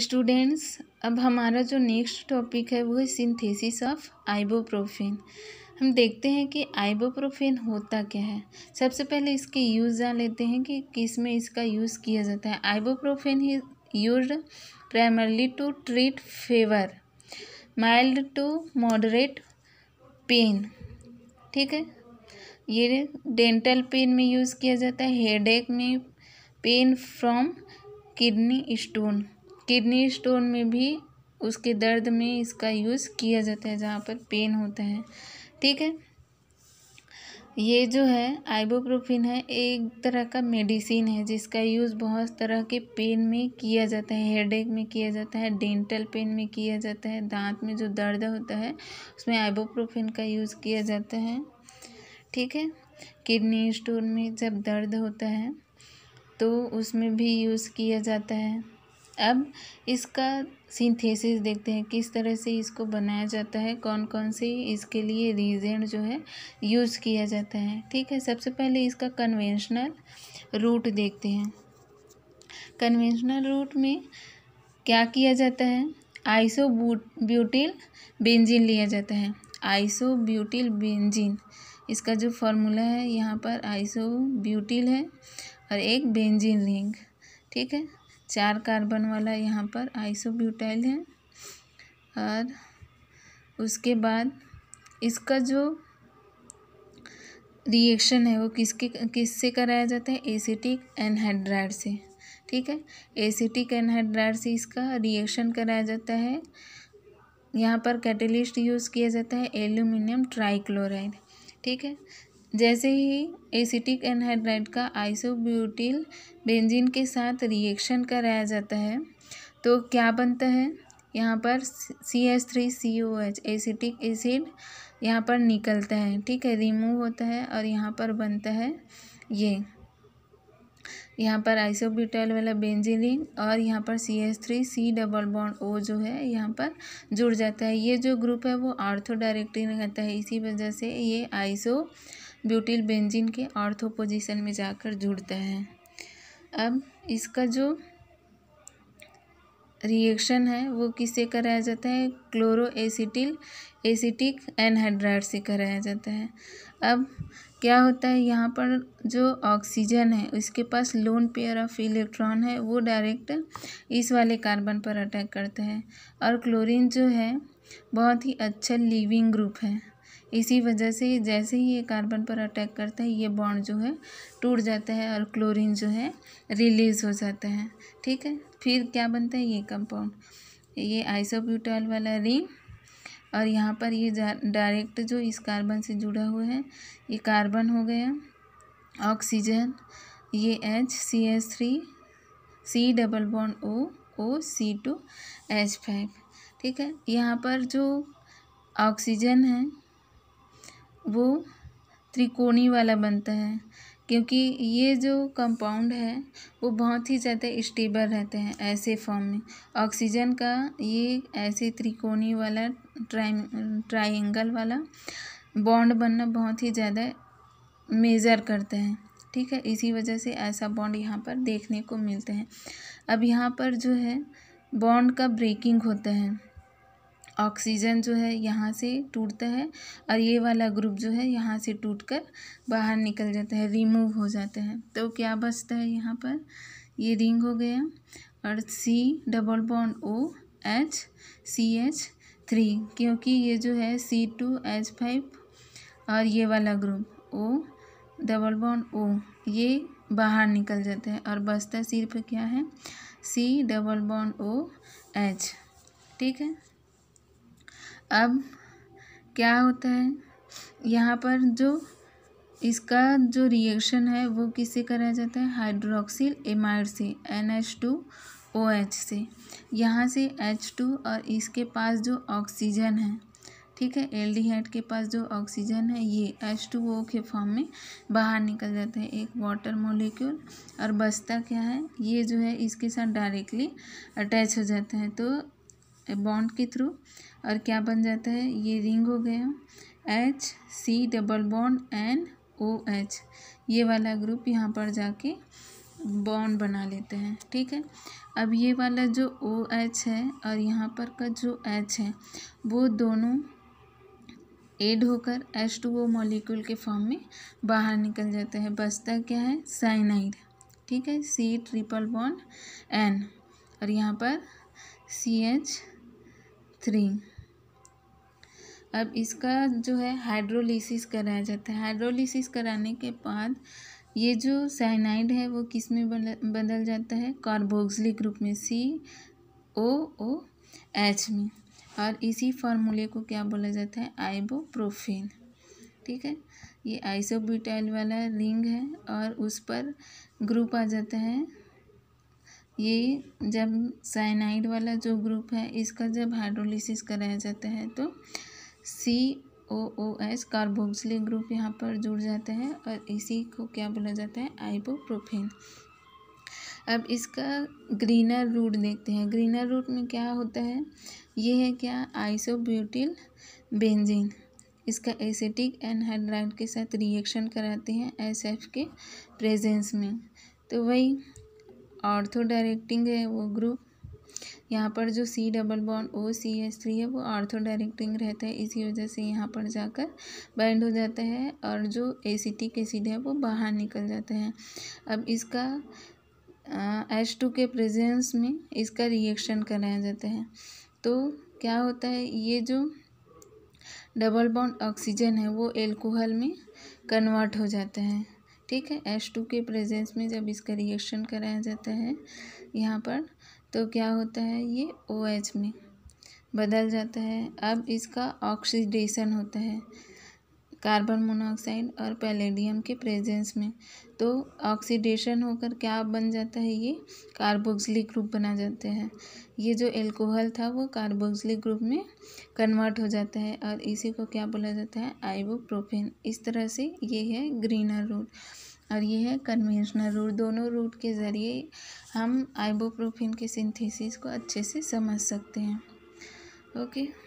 students अब हमारा जो नेक्स्ट टॉपिक है वो है सिंथेसिस ऑफ आइबोप्रोफेन हम देखते हैं कि आइबोप्रोफेन होता क्या है सबसे पहले इसके यूज़ जान लेते हैं कि किस में इसका यूज़ किया जाता है आइबोप्रोफेन ही use primarily to treat fever mild to moderate pain ठीक है ये डेंटल पेन में यूज़ किया जाता है हेडेक में pain from kidney stone kidney stone में भी उसके दर्द में इसका यूज़ किया जाता है जहाँ पर पेन होता है ठीक है ये जो है आइबोप्रोफिन है एक तरह का मेडिसिन है जिसका यूज़ बहुत तरह के पेन में किया जाता है हेडेक में किया जाता है डेंटल पेन में किया जाता है दांत में जो दर्द होता है उसमें आइबोप्रोफिन का यूज़ किया जाता है ठीक है किडनी स्टोन में जब दर्द होता है तो उसमें भी यूज़ किया जाता है अब इसका सिंथेसिस देखते हैं किस तरह से इसको बनाया जाता है कौन कौन से इसके लिए रीजेंट जो है यूज़ किया जाता है ठीक है सबसे पहले इसका कन्वेंशनल रूट देखते हैं कन्वेंशनल रूट में क्या किया जाता है आइसो ब्यूटिल बेंजिन लिया जाता है आइसो ब्यूटिल बेंजिन इसका जो फॉर्मूला है यहाँ पर आइसो ब्यूटिल है और एक बेंजिन लिंग ठीक है चार कार्बन वाला यहाँ पर आइसोब्यूटाइल है और उसके बाद इसका जो रिएक्शन है वो किसके किससे कराया जाता है एसिटिक एनहाइड्राइड से ठीक है एसिटिक एनहाइड्राइड से इसका रिएक्शन कराया जाता है यहाँ पर कैटलिस्ट यूज़ किया जाता है एल्यूमिनियम ट्राईक्लोराइड ठीक है जैसे ही एसिटिक एनहाइड्राइड का आइसोब्यूटिल बेंजीन के साथ रिएक्शन कराया जाता है तो क्या बनता है यहाँ पर C S three C O H acetic acid यहाँ पर निकलता है ठीक है रिमूव होता है और यहाँ पर बनता है ये यहाँ पर आइसोब्यूटाइल वाला बेंजीन और यहाँ पर C S three C double bond O जो है यहाँ पर जुड़ जाता है ये जो ग्रुप है वो आर्थो रहता है इसी वजह से ये आइसो ब्यूटिल बेंजीन के ऑर्थो पोजीशन में जाकर जुड़ता है अब इसका जो रिएक्शन है वो किससे कराया जाता है क्लोरो एसिटिल एसिटिक एनहाइड्राइड से कराया जाता है अब क्या होता है यहाँ पर जो ऑक्सीजन है उसके पास लोन पेयर ऑफ इलेक्ट्रॉन है वो डायरेक्ट इस वाले कार्बन पर अटैक करता है और क्लोरीन जो है बहुत ही अच्छा लिविंग ग्रुप है इसी वजह से जैसे ही ये कार्बन पर अटैक करता है ये बॉन्ड जो है टूट जाता है और क्लोरीन जो है रिलीज़ हो जाता है ठीक है फिर क्या बनता है ये कंपाउंड ये आइसोब्यूटॉल वाला रिंग और यहाँ पर ये डायरेक्ट जो इस कार्बन से जुड़ा हुआ है ये कार्बन हो गया ऑक्सीजन ये H C S three C double bond O O C two H five ठीक है यहाँ पर जो ऑक्सीजन है वो त्रिकोणी वाला बनता है क्योंकि ये जो कंपाउंड है वो बहुत ही ज़्यादा स्टेबल रहते हैं ऐसे फॉर्म में ऑक्सीजन का ये ऐसे त्रिकोणी वाला ट्राई ट्राइंगल वाला बॉन्ड बनना बहुत ही ज़्यादा मेज़र करते हैं ठीक है इसी वजह से ऐसा बॉन्ड यहाँ पर देखने को मिलते हैं अब यहाँ पर जो है बॉन्ड का ब्रेकिंग होता है ऑक्सीजन जो है यहाँ से टूटता है और ये वाला ग्रुप जो है यहाँ से टूट कर बाहर निकल जाता है रिमूव हो जाता है तो क्या बचता है यहाँ पर ये रिंग हो गया और C double bond O H C H three क्योंकि ये जो है सी टू एच फाइव और ये वाला group O double bond O ये बाहर निकल जाता है और बचता सिर्फ क्या है C double bond O H ठीक है अब क्या होता है यहाँ पर जो इसका जो रिएक्शन है वो किससे कराया जाता है हाइड्रोक्सिल एमाइड से N H two O H से यहाँ से एच टू और इसके पास जो ऑक्सीजन है ठीक है एल्डिहाइड के पास जो ऑक्सीजन है ये एच टू ओ के फॉर्म में बाहर निकल जाता है एक वाटर मोलिक्यूल और बस्ता क्या है ये जो है इसके साथ डायरेक्टली अटैच हो जाता है तो बॉन्ड के थ्रू और क्या बन जाता है ये रिंग हो गया H C double bond N O H ये वाला ग्रुप यहाँ पर जाके बॉन्ड बना लेते हैं ठीक है अब ये वाला जो ओ एच है और यहाँ पर का जो एच है वो दोनों एड होकर एच टू ओ मॉलिक्यूल के फॉर्म में बाहर निकल जाते हैं बचता क्या है साइनाइड ठीक है सी ट्रिपल बॉन्ड एन और यहाँ पर सी एच थ्री अब इसका जो है हाइड्रोलिसिस कराया जाता है हाइड्रोलिसिस कराने के बाद ये जो साइनाइड है वो किस में बदल जाता है कार्बोक्सिलिक ग्रुप में सी ओ ओ एच में और इसी फार्मूले को क्या बोला जाता है आइबोप्रोफेन ठीक है ये आइसोब्यूटाइल वाला रिंग है और उस पर ग्रुप आ जाता है ये जब साइनाइड वाला जो ग्रुप है इसका जब हाइड्रोलिसिस कराया जाता है तो C O O S carboxylic group यहाँ पर जुड़ जाता है और इसी को क्या बोला जाता है आइबोप्रोफेन अब इसका ग्रीनर रूट देखते हैं ग्रीनर रूट में क्या होता है ये है क्या आइसोब्यूटिल बेंजीन इसका एसिटिक एनहाइड्राइड के साथ रिएक्शन कराते हैं एस एफ के प्रेजेंस में तो वही ऑर्थो डायरेक्टिंग है वो ग्रुप यहाँ पर जो C double bond O C S three है वो ऑर्थो डायरेक्टिंग रहता है इसी वजह से यहाँ पर जाकर बैंड हो जाता है और जो एसिटिक एसिड है वो बाहर निकल जाता है अब इसका एच टू के प्रेजेंस में इसका रिएक्शन कराया जाता है तो क्या होता है ये जो डबल बॉन्ड ऑक्सीजन है वो एल्कोहल में कन्वर्ट हो जाता है ठीक है एच टू के प्रेजेंस में जब इसका रिएक्शन कराया जाता है यहाँ पर तो क्या होता है ये ओ OH एच में बदल जाता है अब इसका ऑक्सीडेशन होता है कार्बन मोनोऑक्साइड और पैलेडियम के प्रेजेंस में तो ऑक्सीडेशन होकर क्या बन जाता है ये कार्बोक्सिलिक ग्रुप बना जाता है ये जो एल्कोहल था वो कार्बोक्सिलिक ग्रुप में कन्वर्ट हो जाता है और इसी को क्या बोला जाता है आइबोप्रोफेन इस तरह से ये है ग्रीनर रूट और ये है कन्वेंशनल रूट दोनों रूट के ज़रिए हम आइबोप्रोफिन के सिंथेसिस को अच्छे से समझ सकते हैं ओके